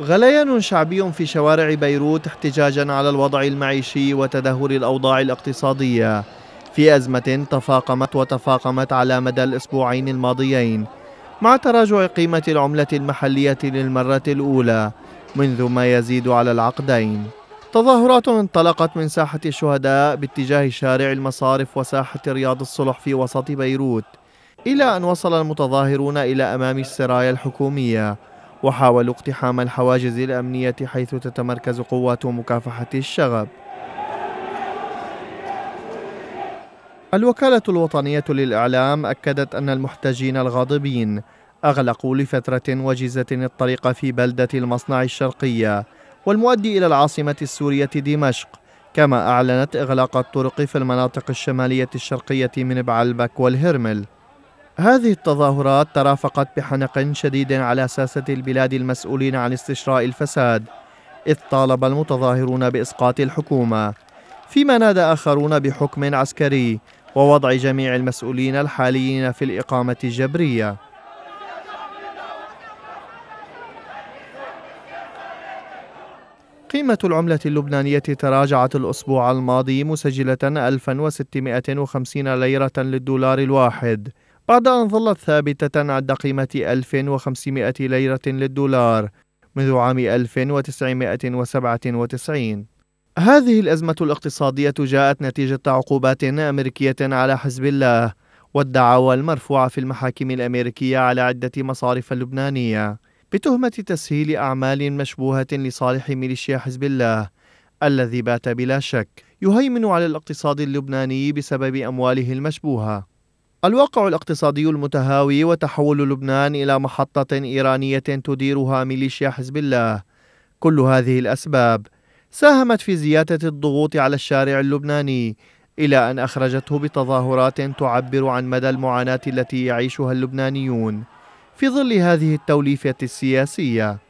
غليان شعبي في شوارع بيروت احتجاجا على الوضع المعيشي وتدهور الأوضاع الاقتصادية في أزمة تفاقمت وتفاقمت على مدى الأسبوعين الماضيين مع تراجع قيمة العملة المحلية للمرة الأولى منذ ما يزيد على العقدين تظاهرات انطلقت من ساحة الشهداء باتجاه شارع المصارف وساحة رياض الصلح في وسط بيروت إلى أن وصل المتظاهرون إلى أمام السرايا الحكومية وحاولوا اقتحام الحواجز الأمنية حيث تتمركز قوات مكافحة الشغب الوكالة الوطنية للإعلام أكدت أن المحتجين الغاضبين أغلقوا لفترة وجيزة الطريق في بلدة المصنع الشرقية والمؤدي إلى العاصمة السورية دمشق كما أعلنت إغلاق الطرق في المناطق الشمالية الشرقية من بعلبك والهرمل هذه التظاهرات ترافقت بحنق شديد على ساسة البلاد المسؤولين عن استشراء الفساد إذ طالب المتظاهرون بإسقاط الحكومة فيما نادى آخرون بحكم عسكري ووضع جميع المسؤولين الحاليين في الإقامة الجبرية قيمة العملة اللبنانية تراجعت الأسبوع الماضي مسجلة 1650 ليرة للدولار الواحد بعد أن ظلت ثابتة عند قيمة 1500 ليرة للدولار منذ عام 1997 هذه الأزمة الاقتصادية جاءت نتيجة عقوبات أمريكية على حزب الله والدعاوى المرفوعة في المحاكم الأمريكية على عدة مصارف لبنانية بتهمة تسهيل أعمال مشبوهة لصالح ميليشيا حزب الله الذي بات بلا شك يهيمن على الاقتصاد اللبناني بسبب أمواله المشبوهة الواقع الاقتصادي المتهاوي وتحول لبنان إلى محطة إيرانية تديرها ميليشيا حزب الله كل هذه الأسباب ساهمت في زيادة الضغوط على الشارع اللبناني إلى أن أخرجته بتظاهرات تعبر عن مدى المعاناة التي يعيشها اللبنانيون في ظل هذه التوليفة السياسية